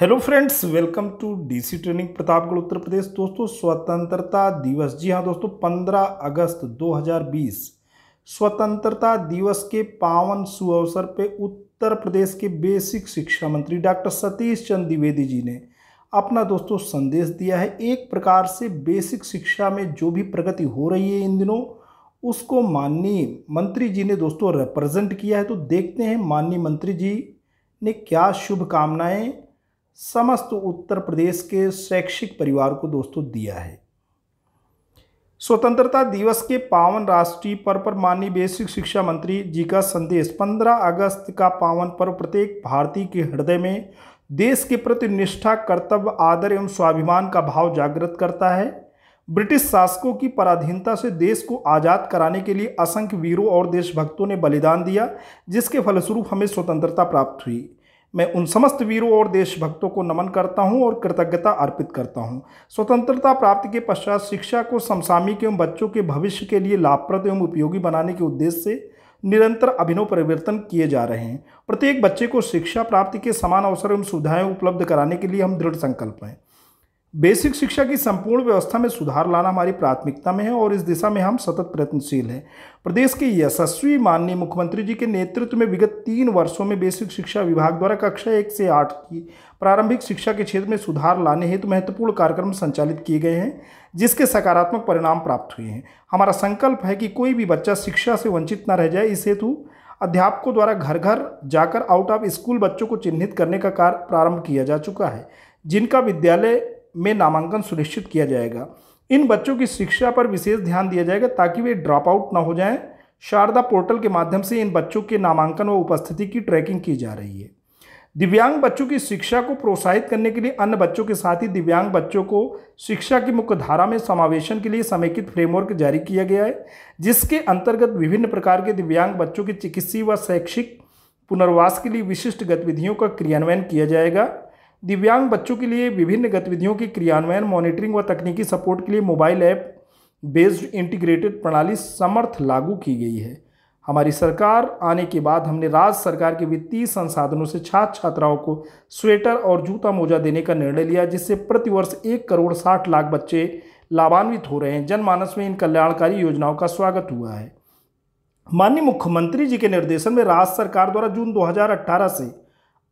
Hello friends welcome to DC training Pratapgarh Uttar Pradesh दोस्तों स्वतंत्रता दिवस जी हाँ दोस्तों 15 अगस्त 2020 स्वतंत्रता दिवस के पावन सुअवसर पे उत्तर प्रदेश के बेसिक शिक्षा मंत्री डॉक्टर सतीश चंद द्विवेदी जी ने अपना दोस्तों संदेश दिया है एक प्रकार से बेसिक शिक्षा में जो भी प्रगति हो रही है इन दिनों उसको माननीय मंत्री जी ने दोस्तों रिप्रेजेंट किया है तो देखते हैं माननीय मंत्री जी ने क्या शुभकामनाएँ समस्त उत्तर प्रदेश के शैक्षिक परिवार को दोस्तों दिया है स्वतंत्रता दिवस के पावन राष्ट्रीय पर्व पर माननीय बेसिक शिक्षा मंत्री जी का संदेश 15 अगस्त का पावन पर्व प्रत्येक भारतीय के हृदय में देश के प्रति निष्ठा कर्तव्य आदर एवं स्वाभिमान का भाव जागृत करता है ब्रिटिश शासकों की पराधीनता से देश को आज़ाद कराने के लिए असंख्य वीरों और देशभक्तों ने बलिदान दिया जिसके फलस्वरूप हमें स्वतंत्रता प्राप्त हुई मैं उन समस्त वीरों और देशभक्तों को नमन करता हूं और कृतज्ञता अर्पित करता हूं। स्वतंत्रता प्राप्ति के पश्चात शिक्षा को समसामयिक एवं बच्चों के भविष्य के लिए लाभप्रद एवं उपयोगी बनाने के उद्देश्य से निरंतर अभिनव परिवर्तन किए जा रहे हैं प्रत्येक बच्चे को शिक्षा प्राप्ति के समान अवसर एवं सुविधाएँ उपलब्ध कराने के लिए हम दृढ़ संकल्प हैं बेसिक शिक्षा की संपूर्ण व्यवस्था में सुधार लाना हमारी प्राथमिकता में है और इस दिशा में हम सतत प्रयत्नशील हैं प्रदेश के यशस्वी माननीय मुख्यमंत्री जी के नेतृत्व में विगत तीन वर्षों में बेसिक शिक्षा विभाग द्वारा कक्षा एक से आठ की प्रारंभिक शिक्षा के क्षेत्र में सुधार लाने हेतु तो महत्वपूर्ण कार्यक्रम संचालित किए गए हैं जिसके सकारात्मक परिणाम प्राप्त हुए हैं हमारा संकल्प है कि कोई भी बच्चा शिक्षा से वंचित न रह जाए इस हेतु अध्यापकों द्वारा घर घर जाकर आउट ऑफ स्कूल बच्चों को चिन्हित करने का कार्य प्रारंभ किया जा चुका है जिनका विद्यालय में नामांकन सुनिश्चित किया जाएगा इन बच्चों की शिक्षा पर विशेष ध्यान दिया जाएगा ताकि वे ड्रॉप आउट ना हो जाएं शारदा पोर्टल के माध्यम से इन बच्चों के नामांकन व उपस्थिति की ट्रैकिंग की जा रही है दिव्यांग बच्चों की शिक्षा को प्रोत्साहित करने के लिए अन्य बच्चों के साथ ही दिव्यांग बच्चों को शिक्षा की मुख्य धारा में समावेशन के लिए समेकित फ्रेमवर्क जारी किया गया है जिसके अंतर्गत विभिन्न प्रकार के दिव्यांग बच्चों की चिकित्सीय व शैक्षिक पुनर्वास के लिए विशिष्ट गतिविधियों का क्रियान्वयन किया जाएगा दिव्यांग बच्चों के लिए विभिन्न गतिविधियों की क्रियान्वयन मॉनिटरिंग व तकनीकी सपोर्ट के लिए मोबाइल ऐप बेस्ड इंटीग्रेटेड प्रणाली समर्थ लागू की गई है हमारी सरकार आने के बाद हमने राज्य सरकार के वित्तीय संसाधनों से छात्र छात्राओं को स्वेटर और जूता मोजा देने का निर्णय लिया जिससे प्रतिवर्ष एक करोड़ साठ लाख बच्चे लाभान्वित हो रहे हैं जनमानस में इन कल्याणकारी योजनाओं का स्वागत हुआ है माननीय मुख्यमंत्री जी के निर्देशन में राज्य सरकार द्वारा जून 2018 से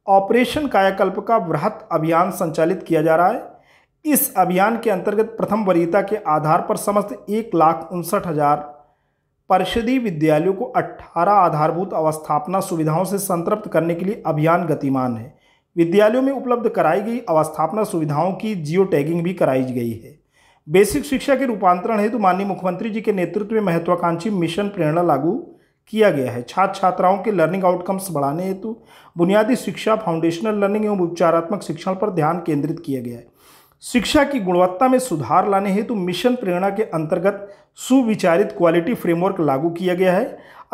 ऑपरेशन कायाकल्प का वृहत अभियान संचालित किया जा रहा है इस अभियान के अंतर्गत प्रथम वरीयता के आधार पर समस्त एक लाख उनसठ हज़ार परिषदीय विद्यालयों को 18 आधारभूत अवस्थापना सुविधाओं से संतृप्त करने के लिए अभियान गतिमान है विद्यालयों में उपलब्ध कराई गई अवस्थापना सुविधाओं की जियो टैगिंग भी कराई गई है बेसिक शिक्षा के रूपांतरण हेतु माननीय मुख्यमंत्री जी के नेतृत्व में महत्वाकांक्षी मिशन प्रेरणा लागू किया गया है छात्र छात्राओं के लर्निंग आउटकम्स बढ़ाने हेतु बुनियादी शिक्षा फाउंडेशनल लर्निंग एवं उपचारात्मक शिक्षण पर ध्यान केंद्रित किया गया है शिक्षा की गुणवत्ता में सुधार लाने हेतु मिशन प्रेरणा के अंतर्गत सुविचारित क्वालिटी फ्रेमवर्क लागू किया गया है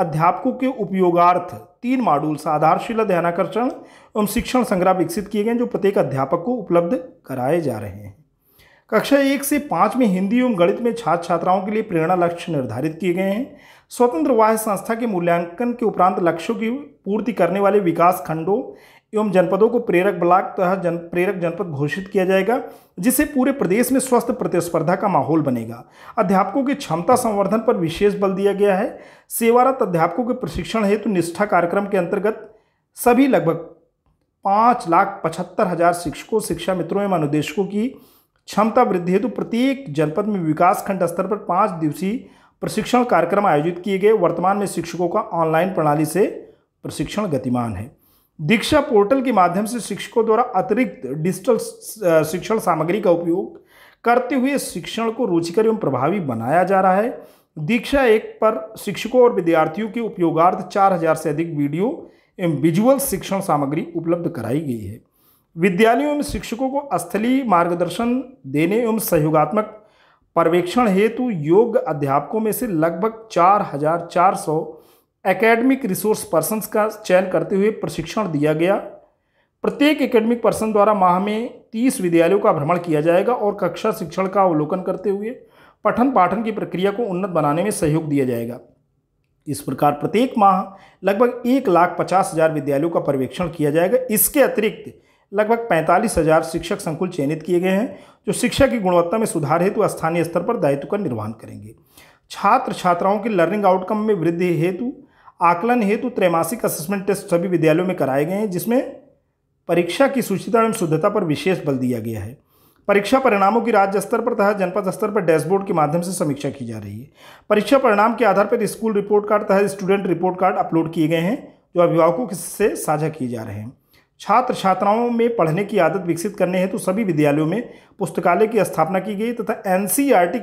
अध्यापकों के उपयोगार्थ तीन मॉड्यूल्स आधारशिला ध्यानाकर्षण एवं शिक्षण संग्रह विकसित किए गए हैं जो प्रत्येक अध्यापक को उपलब्ध कराए जा रहे हैं कक्षा एक से पाँच में हिंदी एवं गणित में छात्र छात्राओं के लिए प्रेरणा लक्ष्य निर्धारित किए गए हैं स्वतंत्र वाह संस्था के मूल्यांकन के उपरांत लक्ष्यों की पूर्ति करने वाले विकास खंडों एवं जनपदों को प्रेरक ब्लॉक तथा जन प्रेरक जनपद घोषित किया जाएगा जिससे पूरे प्रदेश में स्वस्थ प्रतिस्पर्धा का माहौल बनेगा अध्यापकों की क्षमता संवर्धन पर विशेष बल दिया गया है सेवारत अध्यापकों के प्रशिक्षण हेतु निष्ठा कार्यक्रम के अंतर्गत सभी लगभग पाँच लाख पचहत्तर हज़ार शिक्षकों शिक्षा मित्रों एवं अनुदेशकों की क्षमता वृद्धि हेतु प्रत्येक जनपद में विकास खंड स्तर पर पाँच दिवसीय प्रशिक्षण कार्यक्रम आयोजित किए गए वर्तमान में शिक्षकों का ऑनलाइन प्रणाली से प्रशिक्षण गतिमान है दीक्षा पोर्टल के माध्यम से शिक्षकों द्वारा अतिरिक्त डिजिटल शिक्षण सामग्री का उपयोग करते हुए शिक्षण को रुचिकर एवं प्रभावी बनाया जा रहा है दीक्षा एक पर शिक्षकों और विद्यार्थियों के उपयोगार्थ 4000 से अधिक वीडियो एवं विजुअल शिक्षण सामग्री उपलब्ध कराई गई है विद्यालयों एवं शिक्षकों को स्थलीय मार्गदर्शन देने एवं सहयोगात्मक पर्यवेक्षण हेतु योग्य अध्यापकों में से लगभग चार हजार चार सौ एकेडमिक रिसोर्स पर्सन का चयन करते हुए प्रशिक्षण दिया गया प्रत्येक एकेडमिक पर्सन द्वारा माह में तीस विद्यालयों का भ्रमण किया जाएगा और कक्षा शिक्षण का अवलोकन करते हुए पठन पाठन की प्रक्रिया को उन्नत बनाने में सहयोग दिया जाएगा इस प्रकार प्रत्येक माह लगभग एक लाख पचास हज़ार विद्यालयों का पर्यवेक्षण किया जाएगा इसके अतिरिक्त लगभग पैंतालीस हजार शिक्षक संकुल चयनित किए गए हैं जो शिक्षा की गुणवत्ता में सुधार हेतु स्थानीय स्तर पर दायित्व का निर्वहन करेंगे छात्र छात्राओं के लर्निंग आउटकम में वृद्धि हेतु आकलन हेतु त्रैमासिक असेसमेंट टेस्ट सभी विद्यालयों में कराए गए हैं जिसमें परीक्षा की शुचिता एवं शुद्धता पर विशेष बल दिया गया है परीक्षा परिणामों की राज्य स्तर पर तथा जनपद स्तर पर डैशबोर्ड के माध्यम से समीक्षा की जा रही है परीक्षा परिणाम के आधार पर स्कूल रिपोर्ट कार्ड तथा स्टूडेंट रिपोर्ट कार्ड अपलोड किए गए हैं जो अभिभावकों से साझा किए जा रहे हैं छात्र छात्राओं में पढ़ने की आदत विकसित करने हेतु तो सभी विद्यालयों में पुस्तकालय की स्थापना की गई तथा एन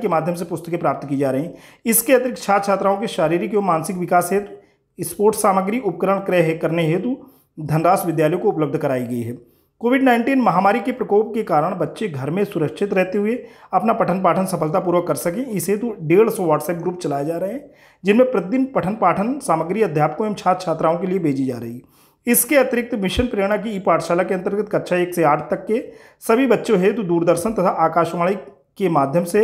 के माध्यम से पुस्तकें प्राप्त की जा रही इसके अतिरिक्त छात्र छात्राओं के शारीरिक एवं मानसिक विकास हेतु स्पोर्ट्स सामग्री उपकरण क्रय करने हेतु धनराश विद्यालयों को उपलब्ध कराई गई है कोविड 19 महामारी के प्रकोप के कारण बच्चे घर में सुरक्षित रहते हुए अपना पठन पाठन सफलतापूर्वक कर सकें इस हेतु तो डेढ़ सौ व्हाट्सएप ग्रुप चलाए जा रहे हैं जिनमें प्रतिदिन पठन पाठन सामग्री अध्यापकों एवं छात्र छात्राओं के लिए भेजी जा रही है इसके अतिरिक्त मिशन प्रेरणा की ई पाठशाला के अंतर्गत कक्षा एक से आठ तक के सभी बच्चों हेतु दूरदर्शन तथा आकाशवाणी के माध्यम से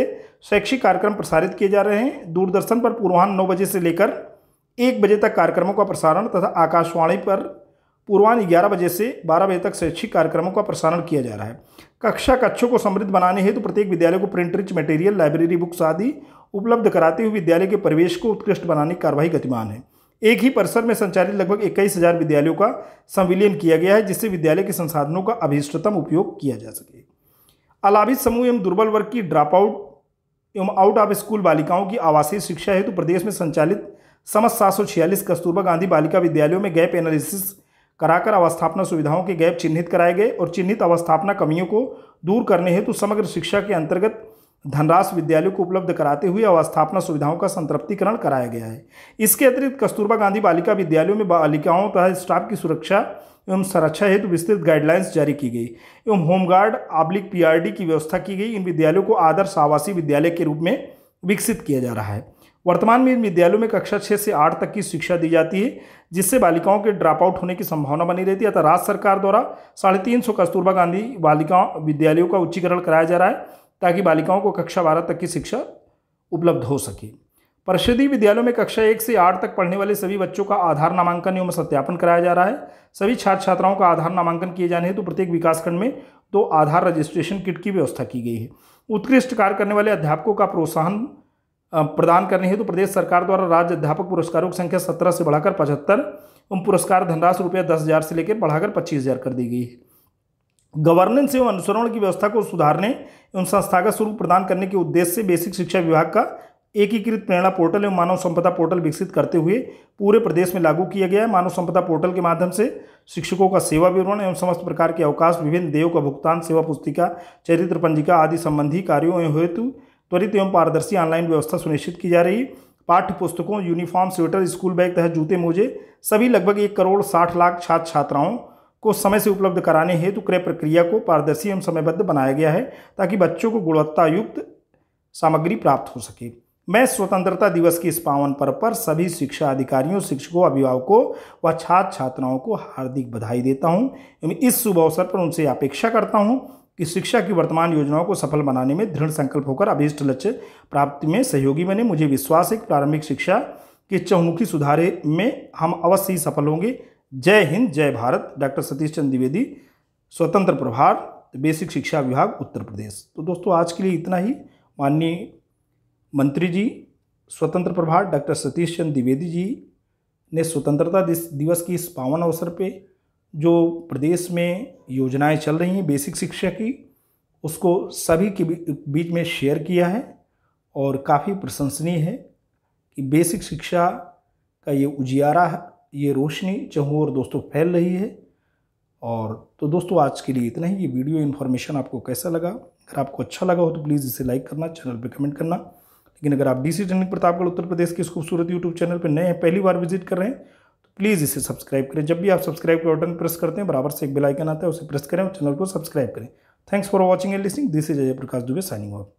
शैक्षिक कार्यक्रम प्रसारित किए जा रहे हैं दूरदर्शन पर पूर्वाह्न नौ बजे से लेकर एक बजे तक कार्यक्रमों का प्रसारण तथा आकाशवाणी पर पूर्वाह्न ग्यारह बजे से बारह बजे तक शैक्षिक कार्यक्रमों का प्रसारण किया जा रहा है कक्षा कक्षों को समृद्ध बनाने हेतु तो प्रत्येक विद्यालय को print rich material library books आदि उपलब्ध कराते हुए विद्यालय के परिवेश को उत्कृष्ट बनाने की कार्यवाही गतिमान है एक ही परिसर में संचालित लगभग इक्कीस हजार विद्यालयों का संविलियन किया गया है जिससे विद्यालय के संसाधनों का अभिष्टतम उपयोग किया जा सके अलाभित समूह एवं दुर्बल वर्ग की ड्रॉप आउट एवं आउट ऑफ स्कूल बालिकाओं की आवासीय शिक्षा हेतु तो प्रदेश में संचालित समस्त सात सौ छियालीस कस्तूरबा गांधी बालिका विद्यालयों में गैप एनालिसिस कराकर अवस्थापना सुविधाओं के गैप चिन्हित कराए गए और चिन्हित अवस्थापना कमियों को दूर करने हेतु तो समग्र शिक्षा के अंतर्गत धनराश विद्यालय को उपलब्ध कराते हुए अवस्थापना सुविधाओं का संतृप्तिकरण कराया गया है इसके अतिरिक्त कस्तूरबा गांधी बालिका विद्यालयों में बालिकाओं तथा स्टाफ की सुरक्षा एवं संरक्षा हेतु विस्तृत गाइडलाइंस जारी की गई एवं होमगार्ड आब्लिक पीआरडी की व्यवस्था की गई इन विद्यालयों को आदर्श आवासीय विद्यालय के रूप में विकसित किया जा रहा है वर्तमान में इन विद्यालयों में कक्षा छः से आठ तक की शिक्षा दी जाती है जिससे बालिकाओं के ड्रॉप आउट होने की संभावना बनी रहती है अतः राज्य सरकार द्वारा साढ़े तीन सौ कस्तूरबा गांधी बालिका विद्यालयों का उच्चीकरण कराया जा रहा है ताकि बालिकाओं को कक्षा बारह तक की शिक्षा उपलब्ध हो सके परिषदीय विद्यालयों में कक्षा एक से आठ तक पढ़ने वाले सभी बच्चों का आधार नामांकन एवं सत्यापन कराया जा रहा है सभी छात्र छात्राओं का आधार नामांकन किए जाने हैं तो प्रत्येक विकासखंड में दो आधार रजिस्ट्रेशन किट की व्यवस्था की गई है उत्कृष्ट कार्य करने वाले अध्यापकों का प्रोत्साहन प्रदान करने हेतु तो प्रदेश सरकार द्वारा राज्य अध्यापक पुरस्कारों की संख्या सत्रह से बढ़ाकर पचहत्तर एवं पुरस्कार धनराशि रुपया दस हज़ार से लेकर बढ़ाकर पच्चीस हज़ार कर दी गई है गवर्नेंस एवं अनुसरण की व्यवस्था को सुधारने एवं संस्थागत स्वरूप प्रदान करने के उद्देश्य से बेसिक शिक्षा विभाग का एकीकृत प्रेरणा पोर्टल एवं मानव संपदा पोर्टल विकसित करते हुए पूरे प्रदेश में लागू किया गया है मानव संपदा पोर्टल के माध्यम से शिक्षकों का सेवा विवरण एवं समस्त प्रकार के अवकाश विभिन्न देयों का भुगतान सेवा पुस्तिका चरित्र पंजिका आदि संबंधी कार्यों एवं हेतु त्वरित एवं पारदर्शी ऑनलाइन व्यवस्था सुनिश्चित की जा रही पाठ्य पुस्तकों यूनिफॉर्म स्वेटर स्कूल बैग तथा जूते मोजे सभी लगभग एक करोड़ साठ लाख छात्र छात्राओं को समय से उपलब्ध कराने हेतु क्रय प्रक्रिया को पारदर्शी एवं समयबद्ध बनाया गया है ताकि बच्चों को गुणवत्तायुक्त सामग्री प्राप्त हो सके मैं स्वतंत्रता दिवस के इस पावन पर्व पर सभी शिक्षा अधिकारियों शिक्षकों अभिभावकों व छात्र छात्राओं को हार्दिक बधाई देता हूँ एवं इस शुभ अवसर पर उनसे अपेक्षा करता हूँ कि शिक्षा की वर्तमान योजनाओं को सफल बनाने में दृढ़ संकल्प होकर अभीष्ट लक्ष्य प्राप्ति में सहयोगी बने मुझे विश्वास है कि प्रारंभिक शिक्षा के चहुमुखी सुधारे में हम अवश्य ही सफल होंगे जय हिंद जय भारत डॉक्टर सतीश चंद द्विवेदी स्वतंत्र प्रभार बेसिक शिक्षा विभाग उत्तर प्रदेश तो दोस्तों आज के लिए इतना ही माननीय मंत्री जी स्वतंत्र प्रभार डॉक्टर सतीश चंद द्विवेदी जी ने स्वतंत्रता दिवस की इस पावन अवसर पे जो प्रदेश में योजनाएं चल रही हैं बेसिक शिक्षा की उसको सभी के बीच में शेयर किया है और काफ़ी प्रशंसनीय है कि बेसिक शिक्षा का ये उजियारा है ये रोशनी चहूँ और दोस्तों फैल रही है और तो दोस्तों आज के लिए इतना ही ये वीडियो इन्फॉर्मेशन आपको कैसा लगा अगर आपको अच्छा लगा हो तो प्लीज़ इसे लाइक करना चैनल पर कमेंट करना लेकिन अगर आप डीसी सी प्रतापगढ़ उत्तर प्रदेश के इस खूबसूरत यूट्यूब चैनल पर नए हैं पहली बार विजिट कर रहे हैं तो प्लीज़ इसे सब्सक्राइब करें जब भी आप सब्सक्राइब का बटन प्रेस करते हैं बराबर से एक बेलाइकन आता है उसे प्रेस करें और चैनल को सब्सक्राइब करें thanks for watching and listening this is Ajay Prakash Dubey signing of